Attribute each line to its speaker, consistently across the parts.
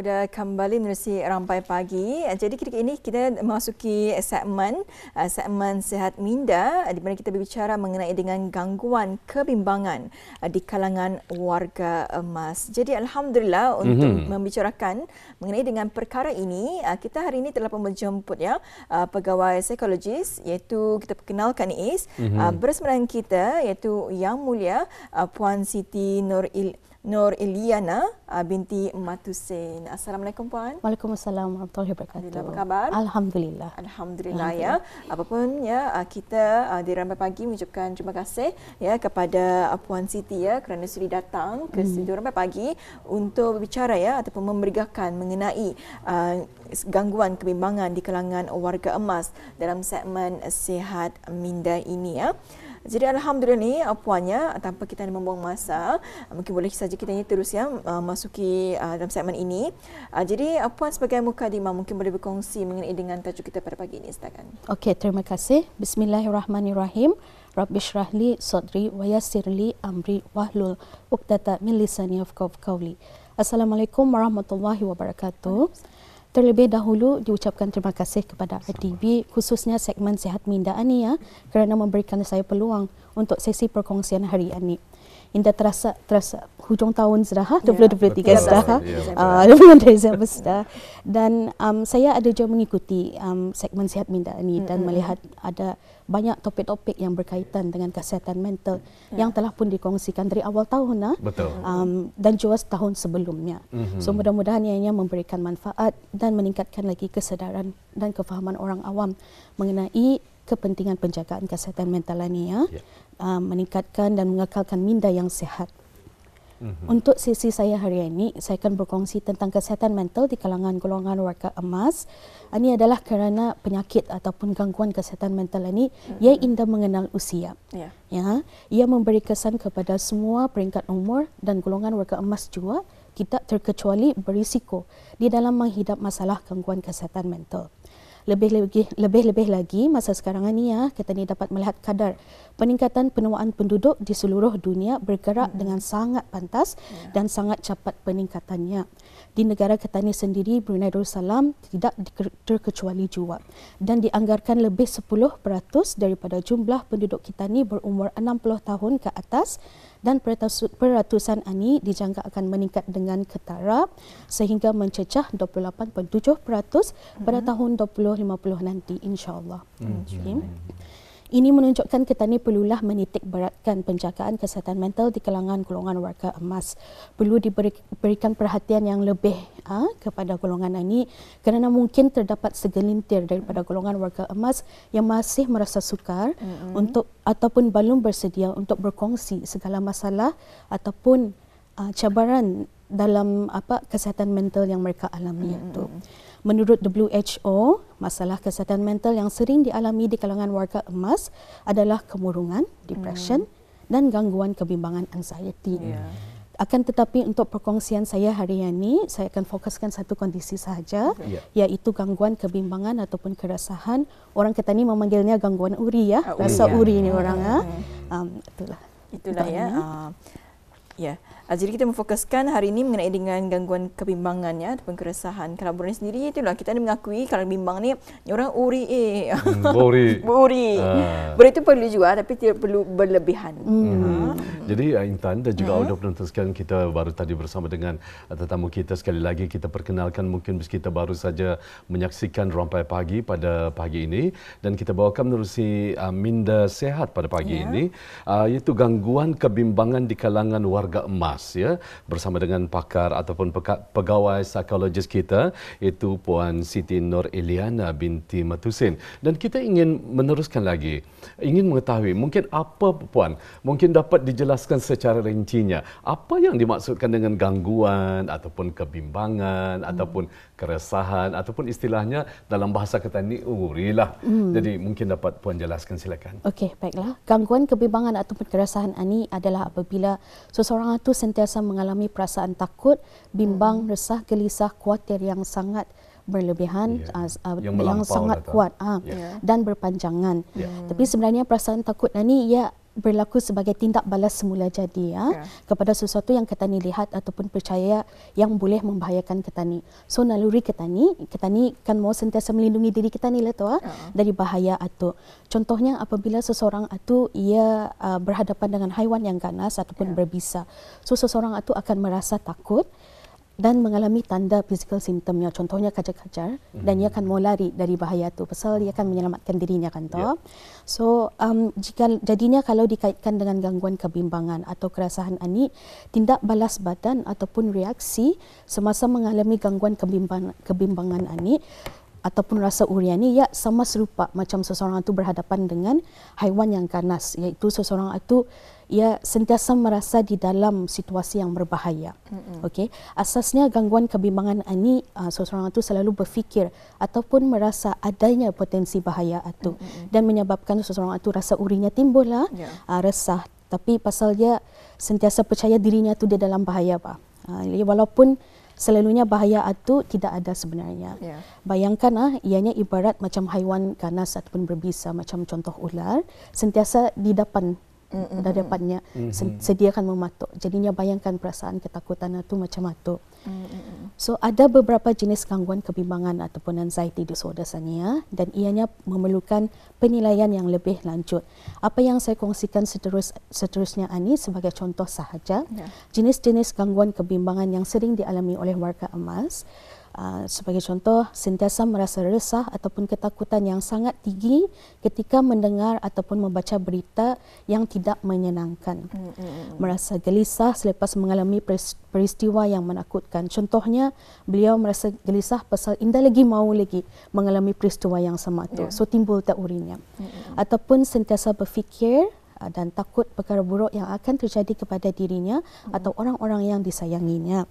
Speaker 1: sudah kembali menerusi rampai pagi. Jadi kini ini kita memasuki segmen uh, segmen sehat minda uh, di mana kita berbicara mengenai dengan gangguan kebimbangan uh, di kalangan warga emas. Jadi alhamdulillah mhm. untuk mm-hmm. membicarakan mengenai dengan perkara ini kita hari ini telah menjemput ya pegawai psikologis iaitu kita perkenalkan Is mm-hmm. bersama kita iaitu Yang Mulia Puan Siti Nur Nur Iliana ah, binti Matusin. Assalamualaikum puan.
Speaker 2: Waalaikumsalam warahmatullahi wabarakatuh. Apa khabar? Alhamdulillah.
Speaker 1: Alhamdulillah ya. pun ya ah, kita ah, di Rambai Pagi mengucapkan terima kasih ya kepada puan Siti ya kerana sudi datang ke hmm. studio Rambai Pagi untuk berbicara ya ataupun memberitahukan mengenai uh, gangguan kebimbangan di kalangan warga emas dalam segmen sehat minda ini ya. Jadi alhamdulillah ni uh, puannya uh, tanpa kita membuang masa uh, mungkin boleh saja kita ni terus ya masuki dalam segmen ini. Jadi puan sebagai mukadimah mungkin boleh berkongsi mengenai dengan tajuk kita pada pagi ini setakat. ini.
Speaker 2: Okey, terima kasih. Bismillahirrahmanirrahim. Rabbi syrahli sadri wa yassirli amri wahlul uqdata min lisani yafqahu qawli. Assalamualaikum warahmatullahi wabarakatuh. Terlebih dahulu diucapkan terima kasih kepada RTV khususnya segmen Sehat Minda ya, kerana memberikan saya peluang untuk sesi perkongsian hari ini in the terasa terasa hujung tahun sudah ha 2023 ya. sudah ha Desember ya, ah, sudah dan um, saya ada juga mengikuti um, segmen sihat minda ini mm-hmm. dan melihat ada banyak topik-topik yang berkaitan dengan kesihatan mental yeah. yang telah pun dikongsikan dari awal tahun nah ha? um, dan juga tahun sebelumnya mm-hmm. so mudah-mudahan ianya memberikan manfaat dan meningkatkan lagi kesedaran dan kefahaman orang awam mengenai kepentingan penjagaan kesihatan mental ini ya, ya. Uh, meningkatkan dan mengekalkan minda yang sehat. Mhm. Untuk sesi saya hari ini, saya akan berkongsi tentang kesihatan mental di kalangan golongan warga emas. Ini adalah kerana penyakit ataupun gangguan kesihatan mental ini mhm. ia indah mengenal usia. Yeah. Ya. Ia memberi kesan kepada semua peringkat umur dan golongan warga emas juga tidak terkecuali berisiko di dalam menghidap masalah gangguan kesihatan mental lebih-lebih lebih-lebih lagi masa sekarang ini ya kita ni dapat melihat kadar peningkatan penuaan penduduk di seluruh dunia bergerak ya. dengan sangat pantas ya. dan sangat cepat peningkatannya. Di negara kita ni sendiri Brunei Darussalam tidak terkecuali juga dan dianggarkan lebih 10% daripada jumlah penduduk kita ni berumur 60 tahun ke atas dan peratusan ini dijangka akan meningkat dengan ketara sehingga mencecah 28.7% pada mhm. tahun 2050 nanti insya Allah. hmm Okay. Ini menunjukkan kita ketani perlulah menitik beratkan penjagaan kesihatan mental di kalangan golongan warga emas. Perlu diberikan perhatian yang lebih ha, kepada golongan ini kerana mungkin terdapat segelintir daripada golongan warga emas yang masih merasa sukar mm-hmm. untuk ataupun belum bersedia untuk berkongsi segala masalah ataupun uh, cabaran dalam apa kesihatan mental yang mereka alami mm-hmm. itu. Menurut WHO, masalah kesihatan mental yang sering dialami di kalangan warga emas adalah kemurungan, depression hmm. dan gangguan kebimbangan anxiety. Yeah. Akan tetapi untuk perkongsian saya hari ini, saya akan fokuskan satu kondisi sahaja yeah. Ya. iaitu gangguan kebimbangan ataupun kerasahan. Orang kata ni memanggilnya gangguan uri ya, uh, rasa uh, uri uh, ni orang ah. Uh. Um, itulah.
Speaker 1: Itulah ya. Ah. Ya. Uh, yeah. Ah, jadi kita memfokuskan hari ini mengenai dengan gangguan kebimbangan ya ataupun keresahan. Kalau Borneo sendiri itulah kita ada mengakui kalau bimbang ni orang uri eh. Hmm, buri. Buri. Uh. Buri itu perlu juga tapi tidak perlu berlebihan. Hmm. Ah. Hmm.
Speaker 3: Jadi Intan dan juga hmm. audio penonton sekalian kita baru tadi bersama dengan tetamu kita sekali lagi kita perkenalkan mungkin bis kita baru saja menyaksikan rompai pagi pada pagi ini dan kita bawakan menerusi uh, minda sehat pada pagi yeah. ini uh, iaitu gangguan kebimbangan di kalangan warga emas. Mas ya bersama dengan pakar ataupun pegawai psikologis kita itu Puan Siti Nur Eliana binti Matusin dan kita ingin meneruskan lagi ingin mengetahui mungkin apa puan mungkin dapat dijelaskan secara rincinya apa yang dimaksudkan dengan gangguan ataupun kebimbangan hmm. ataupun keresahan ataupun istilahnya dalam bahasa kita ni urilah oh, hmm. jadi mungkin dapat puan jelaskan silakan
Speaker 2: okey baiklah gangguan kebimbangan ataupun keresahan ini adalah apabila seseorang itu sen- sentiasa mengalami perasaan takut, bimbang, hmm. resah, gelisah, kuatir yang sangat berlebihan yeah. uh, yang, yang sangat kuat uh, ah, yeah. Ya. dan berpanjangan. Yeah. Tapi sebenarnya perasaan takut ini lah ia ya, berlaku sebagai tindak balas semula jadi ya yeah. kepada sesuatu yang ketani lihat ataupun percaya yang boleh membahayakan ketani. So naluri ketani, ketani kan mau sentiasa melindungi diri ketani lah tu ah uh. dari bahaya atau contohnya apabila seseorang atau ia uh, berhadapan dengan haiwan yang ganas ataupun yeah. berbisa. So seseorang atau akan merasa takut dan mengalami tanda physical symptomnya contohnya kacar-kacar mm-hmm. dan ia hmm. akan mau lari dari bahaya tu pasal ia akan menyelamatkan dirinya kan tu. Yeah. So um jika jadinya kalau dikaitkan dengan gangguan kebimbangan atau kerasahan ani tindak balas badan ataupun reaksi semasa mengalami gangguan kebimbangan kebimbangan ani ataupun rasa urian ni ya sama serupa macam seseorang itu berhadapan dengan haiwan yang ganas iaitu seseorang itu ia sentiasa merasa di dalam situasi yang berbahaya. Okey, asasnya gangguan kebimbangan ini uh, seseorang itu selalu berfikir ataupun merasa adanya potensi bahaya itu Mm-mm. dan menyebabkan seseorang itu rasa urinya timbul lah, yeah. uh, resah. Tapi pasal dia sentiasa percaya dirinya tu dia dalam bahaya pak. Uh, ya, walaupun selalunya bahaya itu tidak ada sebenarnya. Yeah. Bayangkan ah ianya ibarat macam haiwan ganas ataupun berbisa macam contoh ular sentiasa di depan mm-hmm. dan depannya mm-hmm. sediakan mematuk. Jadinya bayangkan perasaan ketakutan itu macam matuk.
Speaker 4: Mm-hmm.
Speaker 2: So ada beberapa jenis gangguan kebimbangan ataupun anxiety disorder sania dan ianya memerlukan penilaian yang lebih lanjut. Apa yang saya kongsikan seterus, seterusnya ini sebagai contoh sahaja yeah. jenis-jenis gangguan kebimbangan yang sering dialami oleh warga emas. Ah, sebagai contoh sentiasa merasa resah ataupun ketakutan yang sangat tinggi ketika mendengar ataupun membaca berita yang tidak menyenangkan mm, mm, mm, merasa gelisah selepas mengalami peristiwa yang menakutkan contohnya beliau merasa gelisah pasal indah lagi mau lagi mengalami peristiwa yang sama tu ya. so timbul tak urinnya ataupun sentiasa berfikir ah, dan takut perkara buruk yang akan terjadi kepada dirinya atau orang-orang yang disayanginya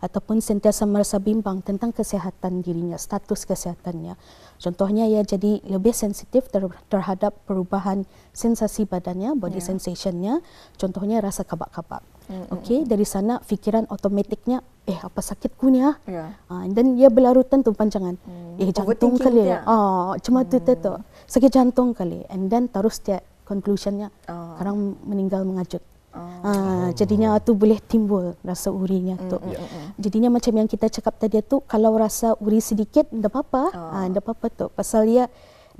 Speaker 2: ataupun sentiasa merasa bimbang tentang kesihatan dirinya, status kesihatannya. Contohnya ia jadi lebih sensitif ter- terhadap perubahan sensasi badannya, body yeah. sensationnya. Contohnya rasa kabak-kabak.
Speaker 4: Mm-hmm. Okey,
Speaker 2: dari sana fikiran otomatiknya eh apa sakit ku ni ah? Ya. ah. Dan ia berlarutan tu panjangan. Mm. Eh jantung kali. Oh, cuma tu tu. tu mm. Sakit jantung kali. And then terus dia conclusionnya, oh. sekarang meninggal mengajut. Oh. Ha, jadinya oh. tu boleh timbul rasa urinya tu. Mm, mm yeah. Mm, mm. Jadinya macam yang kita cakap tadi tu kalau rasa uri sedikit tidak apa-apa. Oh. Ah oh. apa-apa tu. Pasal ia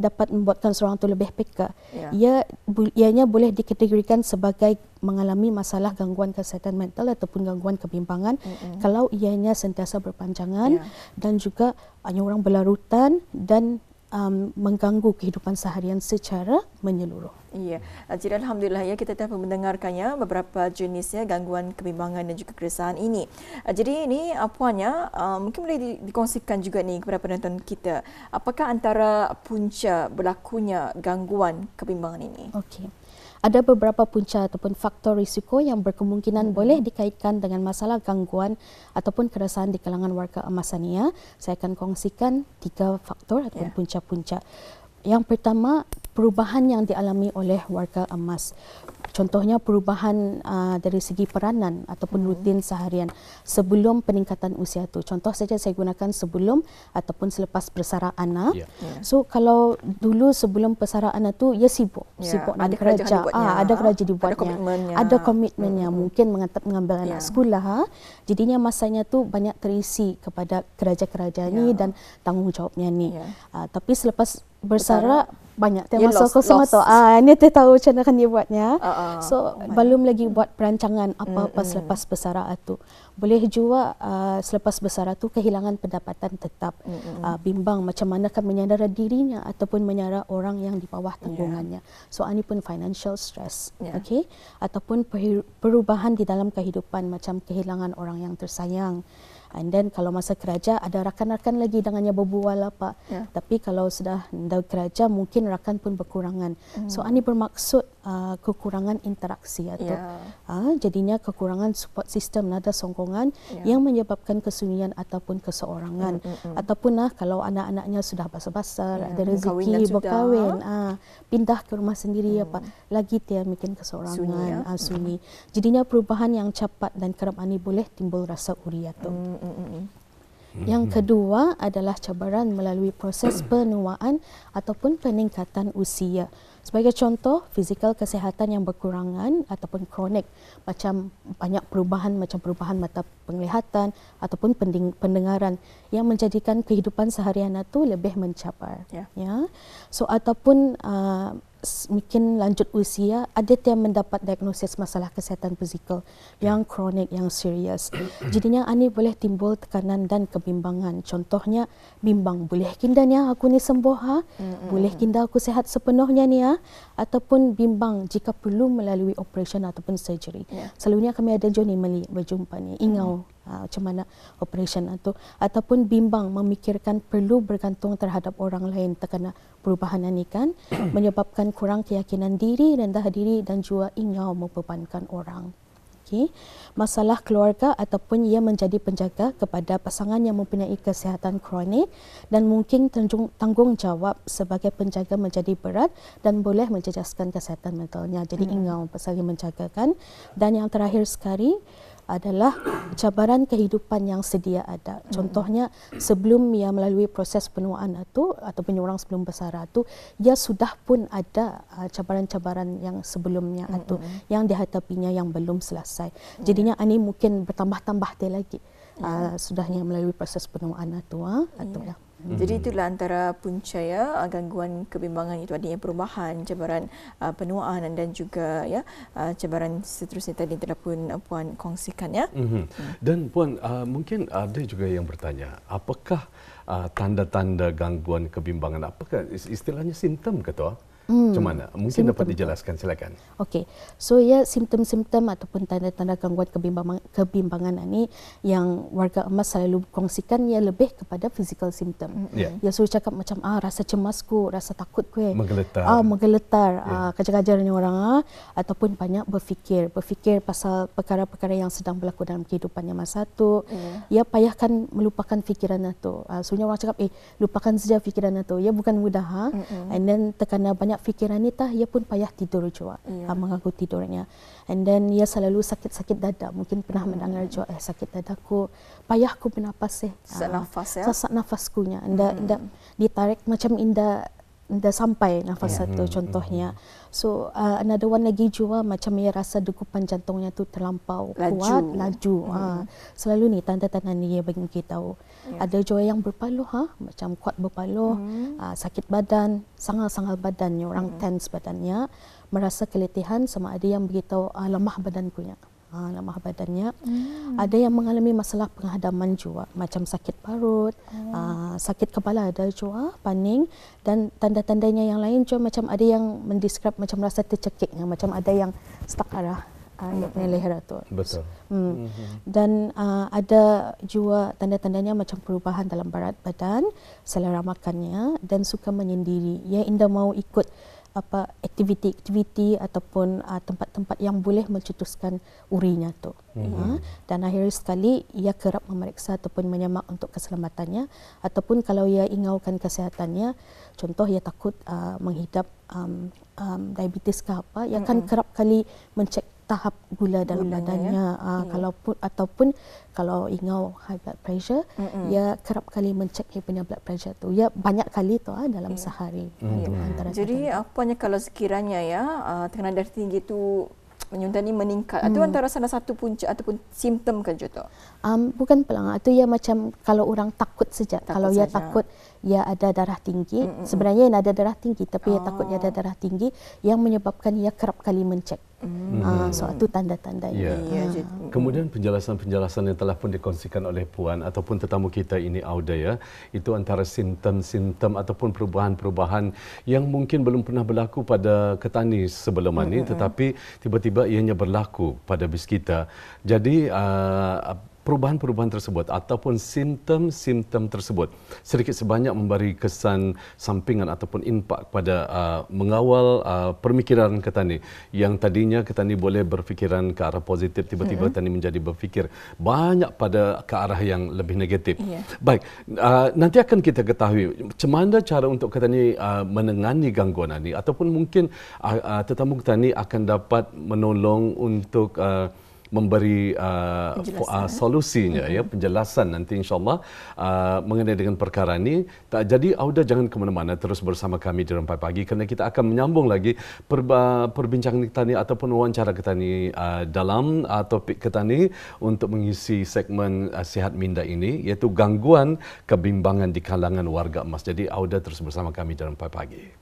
Speaker 2: dapat membuatkan seorang tu lebih peka. Yeah. Ia ianya boleh dikategorikan sebagai mengalami masalah gangguan kesihatan mental ataupun gangguan kebimbangan mm-hmm. kalau ianya sentiasa berpanjangan yeah. dan juga hanya orang berlarutan dan um, mengganggu kehidupan seharian secara menyeluruh.
Speaker 1: Ya, jadi alhamdulillah ya kita telah mendengarkannya beberapa jenisnya gangguan kebimbangan dan juga keresahan ini. Uh, jadi ini uh, apanya mungkin boleh dikongsikan juga nih kepada penonton kita. Apakah antara punca berlakunya gangguan kebimbangan ini? Okey
Speaker 2: ada beberapa punca ataupun faktor risiko yang berkemungkinan hmm. boleh dikaitkan dengan masalah gangguan ataupun keresahan di kalangan warga emasania. Saya akan kongsikan tiga faktor ataupun yeah. punca-punca. Yang pertama, perubahan yang dialami oleh warga emas. Contohnya perubahan uh, dari segi peranan ataupun hmm. rutin seharian sebelum peningkatan usia tu. Contoh saja saya gunakan sebelum ataupun selepas bersara anak. Yeah. Yeah. So kalau dulu sebelum bersara anak tu ya sibuk, yeah. sibuk ada kerja, Ah, ada kerja dibuatnya. Ada komitmennya. hmm mungkin mengantar mengambil yeah. anak ya. sekolah. Ha? Jadinya masanya tu banyak terisi kepada kerja-kerja ni yeah. dan tanggungjawabnya ni. Yeah. Ya. Uh, tapi selepas bersarap banyak tema so kosong tu. Ah ni tak tahu macam mana dia buatnya. Uh, so oh belum lagi buat perancangan apa pas mm, selepas mm. bersara tu. Boleh jua uh, ah, selepas bersara tu kehilangan pendapatan tetap. Mm, mm. Uh, bimbang macam mana akan menyandara dirinya ataupun menyara orang yang di bawah ya. tanggungannya. Yeah. So ini pun financial stress. Yeah. Okey. Ataupun perubahan di dalam kehidupan macam kehilangan orang yang tersayang. And then kalau masa keraja ada rakan-rakan lagi dengannya berbual Pak. Yeah. Tapi kalau sudah dah keraja mungkin rakan pun berkurangan. Mm. So ani bermaksud uh, kekurangan interaksi atau yeah. uh, jadinya kekurangan support system nada songkongan yeah. yang menyebabkan kesunyian ataupun keseorangan mm, mm, mm. ataupun uh, kalau anak-anaknya sudah besar-besar yeah. Ya, ada rezeki berkahwin uh, pindah ke rumah sendiri mm. apa hmm. lagi dia mungkin keseorangan sunyi, ya? uh, sunyi. Mm. jadinya perubahan yang cepat dan kerap ini boleh timbul rasa uri atau mm, mm, mm Yang mm-hmm. kedua adalah cabaran melalui proses penuaan ataupun peningkatan usia. Sebagai contoh, fizikal kesihatan yang berkurangan ataupun kronik macam banyak perubahan macam perubahan mata penglihatan ataupun pendengaran yang menjadikan kehidupan seharian itu lebih mencabar. Yeah. Ya. So ataupun uh, mungkin lanjut usia ada yang mendapat diagnosis masalah kesihatan fizikal yang kronik yang serius jadinya ani boleh timbul tekanan dan kebimbangan contohnya bimbang boleh kindanya aku ni sembuh ha boleh kinda aku sehat sepenuhnya ni ha ataupun bimbang jika perlu melalui operation ataupun surgery yeah. selalunya kami ada Johnny Meli berjumpa ni ingau uh, macam mana operation atau ataupun bimbang memikirkan perlu bergantung terhadap orang lain terkena perubahan ini kan menyebabkan kurang keyakinan diri rendah diri dan juga ingau membebankan orang okay. masalah keluarga ataupun ia menjadi penjaga kepada pasangan yang mempunyai kesihatan kronik dan mungkin tanggungjawab sebagai penjaga menjadi berat dan boleh menjejaskan kesihatan mentalnya jadi hmm. ingau pasal menjaga kan dan yang terakhir sekali adalah cabaran kehidupan yang sedia ada. Hmm. Contohnya sebelum ia melalui proses penuaan itu atau penyorang sebelum besar itu, ia sudah pun ada uh, cabaran-cabaran yang sebelumnya hmm, itu hmm. yang dihadapinya yang belum selesai. Jadinya ini mungkin bertambah-tambah lagi. Ya. Uh, sudahnya melalui proses penuaan atau Ha? Atau, yeah
Speaker 1: hmm Jadi itulah antara punca ya uh, gangguan kebimbangan itu adanya perubahan, cabaran uh, penuaan dan juga ya uh, cabaran seterusnya tadi telah pun uh, puan kongsikan ya.
Speaker 3: Mm-hmm. Hmm. Dan puan uh, mungkin ada juga yang bertanya, apakah uh, tanda-tanda gangguan kebimbangan apakah istilahnya simptom ke tu? Ah? Hmm. Macam mana? Mungkin simptom. dapat dijelaskan silakan.
Speaker 2: Okey. So ya yeah, simptom-simptom ataupun tanda-tanda gangguan kebimbangan kebimbangan ini yang warga emas selalu kongsikan ya lebih kepada physical symptom. Yeah. Hmm. Ya selalu cakap macam ah rasa cemas ku, rasa takutku eh. Menggeletar. Ah menggeletar. Yeah. Ah kejar ni orang ah ataupun banyak berfikir, berfikir pasal perkara-perkara yang sedang berlaku dalam kehidupannya masa tu. Yeah. Ya payahkan melupakan fikiran itu. Ah, sebenarnya orang cakap eh lupakan saja fikiran itu. Ya bukan mudah ha. Mm-mm. And then terkena banyak fikiran ni tah ia pun payah tidur juga yeah. ha, mengganggu tidurnya and then ia selalu sakit-sakit dada mungkin pernah mm. mendengar juga eh sakit dadaku payah ku bernafas eh sesak ah, nafas ya sesak nafasku nya mm. ditarik macam indah dah sampai nafas yeah. satu hmm, contohnya. Hmm, hmm. So uh, another one lagi juga macam ia rasa degupan jantungnya tu terlampau laju. kuat, laju. Mm. Ha. Selalu ni tanda-tanda ni dia bagi tahu. Yeah. Ada juga yang berpaluh ha, macam kuat berpaluh, mm. uh, sakit badan, sangal-sangal badannya, orang mm. tense badannya, merasa keletihan sama ada yang beritahu uh, lemah badan punya ha, lemah badannya.
Speaker 4: Hmm. Ada
Speaker 2: yang mengalami masalah penghadaman jua macam sakit parut, hmm. ha, sakit kepala ada jua paning dan tanda-tandanya yang lain jua macam ada yang mendeskrip macam rasa tercekik, macam ada yang stuck arah ha, ni hmm. leher atau Betul. Hmm. hmm. Dan uh, ada jua tanda-tandanya macam perubahan dalam berat badan, selera makannya dan suka menyendiri. Ya, indah mau ikut apa aktiviti-aktiviti ataupun uh, tempat-tempat yang boleh mencetuskan urinya tu. Mm-hmm. Ha? Dan akhir sekali ia kerap memeriksa ataupun menyemak untuk keselamatannya ataupun kalau ia ingaukan kesihatannya, contoh ia takut uh, menghidap um, um, diabetes ke apa, ia akan mm-hmm. kerap kali mencek tahap gula dalam gula, badannya ya? uh, ah, yeah. Hmm. kalaupun ataupun kalau ingau high blood pressure hmm ya kerap kali mencek dia punya blood pressure tu ya banyak kali tu uh, dalam yeah. sehari
Speaker 4: mm-hmm.
Speaker 1: jadi apanya kalau sekiranya ya uh, tekanan darah tinggi tu menyuntan ini meningkat atau hmm. antara salah satu punca ataupun simptom kan contoh?
Speaker 2: Um, bukan pelang. Itu ya macam kalau orang takut ya saja. Kalau sahaja. ya takut yang ada darah tinggi mm-hmm. sebenarnya yang ada darah tinggi tapi oh. yang takut dia ada darah tinggi yang menyebabkan ia kerap kali mencek. mm Uh, so itu tanda-tanda yeah. ini. Yeah. Ya. Kemudian
Speaker 3: penjelasan-penjelasan yang telah pun dikongsikan oleh puan ataupun tetamu kita ini Auda ya, itu antara simptom-simptom ataupun perubahan-perubahan yang mungkin belum pernah berlaku pada ketani sebelum ini mm-hmm. tetapi tiba-tiba ianya berlaku pada bis kita. Jadi uh, perubahan-perubahan tersebut ataupun simptom-simptom tersebut sedikit sebanyak memberi kesan sampingan ataupun impak kepada uh, mengawal uh, pemikiran ketani yang tadinya ketani boleh berfikiran ke arah positif tiba-tiba hmm ketani menjadi berfikir banyak pada ke arah yang lebih negatif. Yeah. Baik, uh, nanti akan kita ketahui macam mana cara untuk ketani uh, menangani gangguan ini ataupun mungkin uh, uh, tetamu ketani akan dapat menolong untuk uh, memberi uh, uh, solusinya ya, mm-hmm. ya penjelasan nanti insyaallah uh, mengenai dengan perkara ini tak jadi Auda jangan ke mana-mana terus bersama kami di rempai pagi kerana kita akan menyambung lagi perba- perbincangan kita ini ataupun wawancara kita ini uh, dalam uh, topik kita ini untuk mengisi segmen uh, sihat minda ini iaitu gangguan kebimbangan di kalangan warga emas jadi Auda terus bersama kami di rempai pagi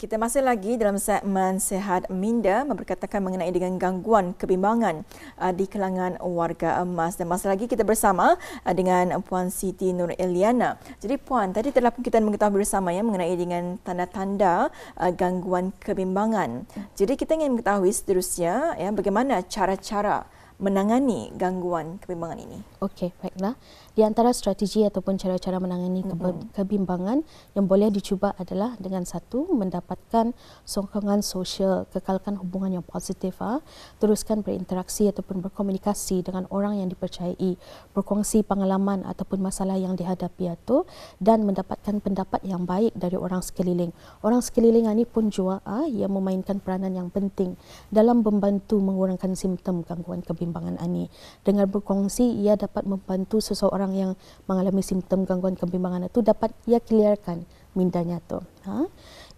Speaker 1: kita masih lagi dalam segmen Sehat Minda memperkatakan mengenai dengan gangguan kebimbangan uh, di kalangan warga emas. Dan masih lagi kita bersama uh, dengan Puan Siti Nur Eliana. Jadi Puan, tadi telah kita mengetahui bersama ya mengenai dengan tanda-tanda uh, gangguan kebimbangan. Jadi kita ingin mengetahui seterusnya ya bagaimana cara-cara menangani gangguan kebimbangan ini. Okey,
Speaker 2: baiklah di antara strategi ataupun cara-cara menangani mhm. ke- kebimbangan yang boleh dicuba adalah dengan satu mendapatkan sokongan sosial kekalkan hubungan yang positif ah teruskan berinteraksi ataupun berkomunikasi dengan orang yang dipercayai berkongsi pengalaman ataupun masalah yang dihadapi atau ah, dan mendapatkan pendapat yang baik dari orang sekeliling orang sekeliling ini ah, pun juga ah yang memainkan peranan yang penting dalam membantu mengurangkan simptom gangguan kebimbangan ini ah, dengan berkongsi ia dapat membantu seseorang orang yang mengalami simptom gangguan kebimbangan itu dapat ia clearkan mindanya tu. Ha?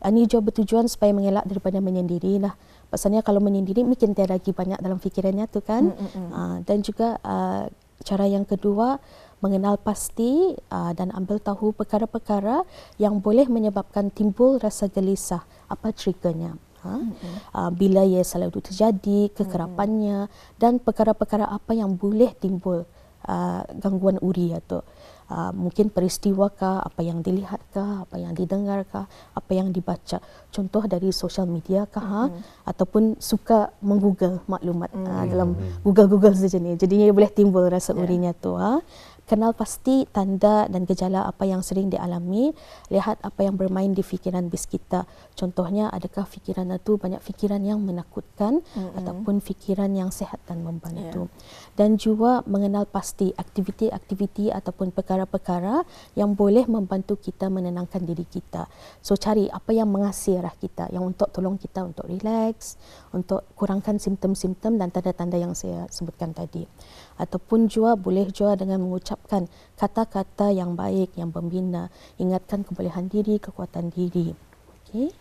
Speaker 2: Ini juga bertujuan supaya mengelak daripada menyendiri lah. Pasalnya kalau menyendiri mungkin tiada lagi banyak dalam fikirannya tu kan. Mm-hmm. Uh, dan juga uh, Cara yang kedua, mengenal pasti uh, dan ambil tahu perkara-perkara yang boleh menyebabkan timbul rasa gelisah. Apa triggernya? Ha? Mm-hmm. bila ia selalu terjadi, kekerapannya mm-hmm. dan perkara-perkara apa yang boleh timbul. Uh, gangguan uri atau uh, mungkin peristiwa kah, apa yang dilihat kah, apa yang didengar kah, apa yang dibaca. Contoh dari social media kah, ha? mm-hmm. ataupun suka menggoogle maklumat mm-hmm. uh, mm. dalam mm. Google-Google sejenis. Jadinya boleh timbul rasa yeah. urinya tu. Ha? kenal pasti tanda dan gejala apa yang sering dialami, lihat apa yang bermain di fikiran bis kita. Contohnya adakah fikiran itu banyak fikiran yang menakutkan mm-hmm. ataupun fikiran yang sehat dan membantu. Yeah. Dan juga mengenal pasti aktiviti-aktiviti ataupun perkara-perkara yang boleh membantu kita menenangkan diri kita. So cari apa yang mengasih arah kita yang untuk tolong kita untuk relax, untuk kurangkan simptom-simptom dan tanda-tanda yang saya sebutkan tadi ataupun jua boleh jua dengan mengucapkan kata-kata yang baik yang membina ingatkan kebolehan diri kekuatan diri okey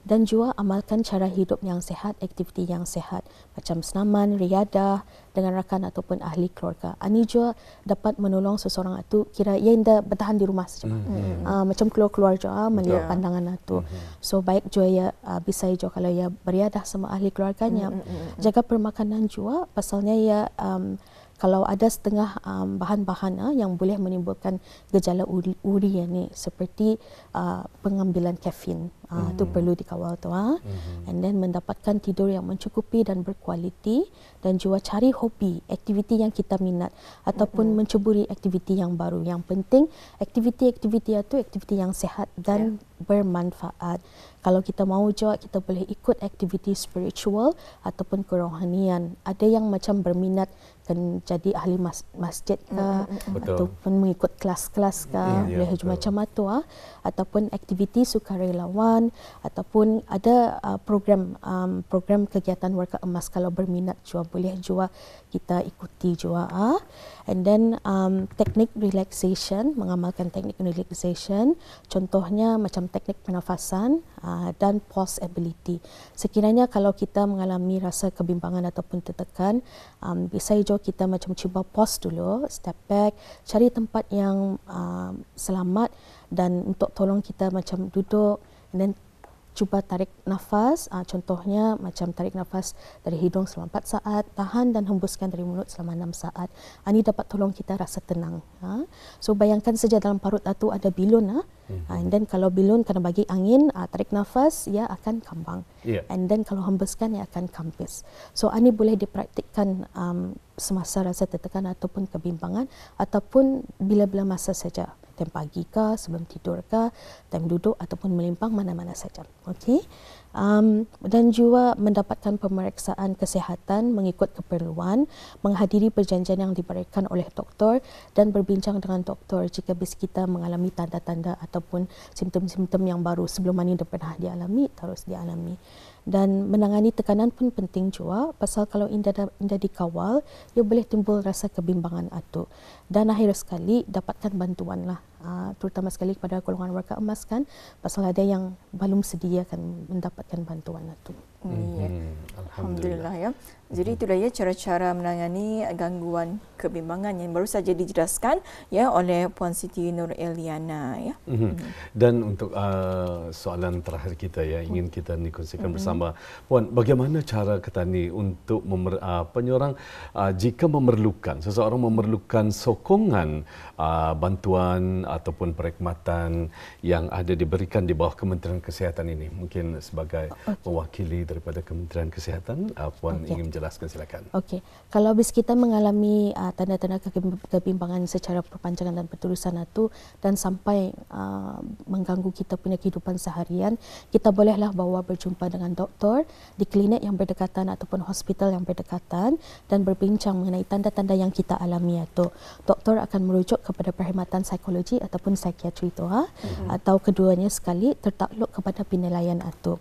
Speaker 2: dan jua amalkan cara hidup yang sehat, aktiviti yang sehat macam senaman, riadah dengan rakan ataupun ahli keluarga. Ani jua dapat menolong seseorang itu kira ia anda bertahan di rumah saja. Mm-hmm. Uh, macam keluar-keluar jua ah, Betul. melihat pandangan itu. Mm-hmm. So baik jua ya uh, ah, bisa jua kalau ia beriadah sama ahli keluarganya. Mm-hmm. Jaga permakanan jua. pasalnya ia um, kalau ada setengah um, bahan-bahan uh, yang boleh menimbulkan gejala uri ni seperti uh, pengambilan kafein itu uh, ah, mm-hmm. perlu dikawal tu uh. mm-hmm. and then mendapatkan tidur yang mencukupi dan berkualiti dan juga cari hobi aktiviti yang kita minat ataupun mm-hmm. menceburi aktiviti yang baru yang penting aktiviti-aktiviti itu aktiviti yang sehat dan yeah bermanfaat. Kalau kita mau jawab, kita boleh ikut aktiviti spiritual ataupun kerohanian. Ada yang macam berminat dan jadi ahli mas- masjid ke, mm, mm, mm. betul. ataupun mengikut kelas-kelas ke, yeah, boleh yeah, macam itu. Ah. Ataupun aktiviti sukarelawan, ataupun ada uh, program um, program kegiatan warga emas. Kalau berminat juga, boleh juga kita ikuti juga. Ah. And then um, teknik relaxation, mengamalkan teknik relaxation. Contohnya macam teknik pernafasan uh, dan pause ability. Sekiranya kalau kita mengalami rasa kebimbangan ataupun tertekan, um, biasanya juga kita macam cuba pause dulu, step back, cari tempat yang um, selamat dan untuk tolong kita macam duduk dan cuba tarik nafas, uh, contohnya macam tarik nafas dari hidung selama 4 saat, tahan dan hembuskan dari mulut selama 6 saat. Uh, ini dapat tolong kita rasa tenang. Uh. So bayangkan saja dalam parut itu ada bilion. Uh, Mm-hmm. And then kalau bilun kena bagi angin, uh, tarik nafas, ia akan kambang. Yeah. And then kalau hembuskan, ia akan kampis. So, ini boleh dipraktikkan um, semasa rasa tertekan ataupun kebimbangan ataupun bila-bila masa saja. Time pagi kah, sebelum tidur kah, time duduk ataupun melimpang, mana-mana saja. Okay um, dan juga mendapatkan pemeriksaan kesihatan mengikut keperluan, menghadiri perjanjian yang diberikan oleh doktor dan berbincang dengan doktor jika bis kita mengalami tanda-tanda ataupun simptom-simptom yang baru sebelum ini dah pernah dialami, terus dialami. Dan menangani tekanan pun penting juga pasal kalau indah, indah dikawal, ia boleh timbul rasa kebimbangan atau. Dan akhir sekali, dapatkan bantuanlah Ah, terutama sekali kepada golongan warga emas kan pasal ada
Speaker 1: yang belum
Speaker 2: sediakan mendapatkan bantuan itu.
Speaker 1: Hmm. Hmm. Alhamdulillah. Alhamdulillah ya. Mm-hmm. Jadi itulah ya cara-cara menangani gangguan kebimbangan yang baru saja dijelaskan ya oleh Puan Siti Nur Eliana ya.
Speaker 3: Hmm. Hmm. Dan untuk uh, soalan terakhir kita ya ingin mm-hmm. kita dikongsikan hmm. bersama Puan bagaimana cara ketani untuk memer- uh, ah, penyorang uh, jika memerlukan seseorang memerlukan sokongan uh, bantuan ataupun perkhidmatan yang ada diberikan di bawah Kementerian Kesihatan ini? Mungkin sebagai okay. mewakili daripada Kementerian Kesihatan, uh, Puan okay. ingin menjelaskan silakan.
Speaker 2: Okey. Kalau bis kita mengalami uh, tanda-tanda kebimbangan secara perpanjangan dan perterusan itu dan sampai uh, mengganggu kita punya kehidupan seharian, kita bolehlah bawa berjumpa dengan doktor di klinik yang berdekatan ataupun hospital yang berdekatan dan berbincang mengenai tanda-tanda yang kita alami itu. Doktor akan merujuk kepada perkhidmatan psikologi ataupun psikiatri toa ha? mm-hmm. atau keduanya sekali tertakluk kepada penilaian atuk.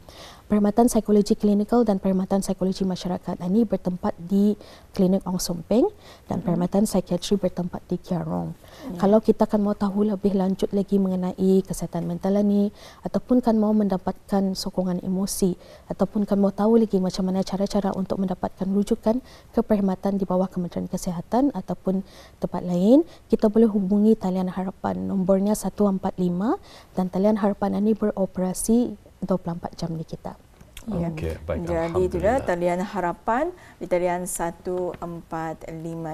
Speaker 2: Perkhidmatan Psikologi Klinikal dan Perkhidmatan Psikologi Masyarakat ini bertempat di Klinik Ong Sompeng dan Perkhidmatan Psikiatri bertempat di Kiarong. Yeah. Kalau kita kan mau tahu lebih lanjut lagi mengenai kesihatan mental ini lah ataupun kan mau mendapatkan sokongan emosi ataupun kan mau tahu lagi macam mana cara-cara untuk mendapatkan rujukan ke perkhidmatan di bawah Kementerian Kesihatan ataupun tempat lain, kita boleh hubungi talian harapan nombornya 145 dan talian harapan ini beroperasi 24 jam di kita.
Speaker 1: Ya. Okay, baik. Jadi itulah talian harapan di talian 145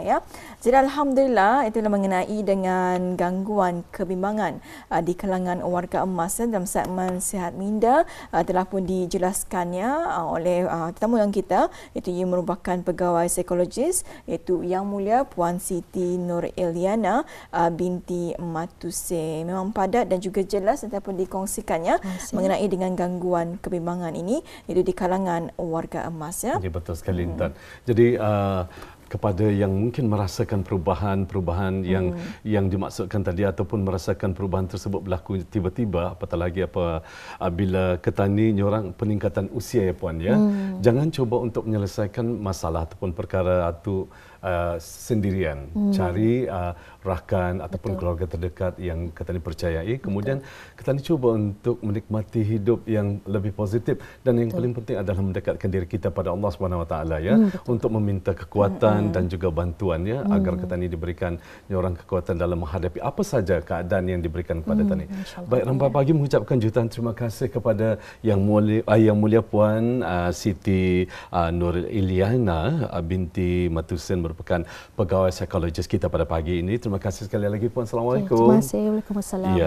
Speaker 1: ya. Jadi alhamdulillah itulah mengenai dengan gangguan kebimbangan uh, di kalangan warga emas ya, dalam segmen sihat minda uh, telah pun dijelaskannya uh, oleh uh, tetamu yang kita itu ia merupakan pegawai psikologis iaitu Yang Mulia Puan Siti Nur Eliana uh, binti Matuse memang padat dan juga jelas ataupun dikongsikannya mengenai dengan gangguan kebimbangan ini iaitu di kalangan warga emas ya.
Speaker 3: Ya betul sekali hmm. Intan. Jadi uh, kepada yang mungkin merasakan perubahan-perubahan yang hmm. yang dimaksudkan tadi ataupun merasakan perubahan tersebut berlaku tiba-tiba apatah lagi apa uh, bila ketani nyorang peningkatan usia ya puan ya hmm. jangan cuba untuk menyelesaikan masalah ataupun perkara atau uh, sendirian hmm. cari uh, rakan ataupun Betul. keluarga terdekat yang ni percayai kemudian ni cuba untuk menikmati hidup yang lebih positif dan yang Betul. paling penting adalah mendekatkan diri kita pada Allah Subhanahu Wa Taala ya hmm. untuk meminta kekuatan hmm. dan juga bantuannya hmm. agar ni diberikan orang kekuatan dalam menghadapi apa saja keadaan yang diberikan kepada hmm. tani baik rampa pagi mengucapkan jutaan terima kasih kepada yang mulia ah, yang mulia puan uh, Siti uh, ah, Nur Iliana uh, binti Matusen merupakan pegawai psikologis kita pada pagi ini. Terima kasih sekali lagi Puan. Assalamualaikum. Okay, terima kasih.
Speaker 2: Waalaikumsalam. Ya.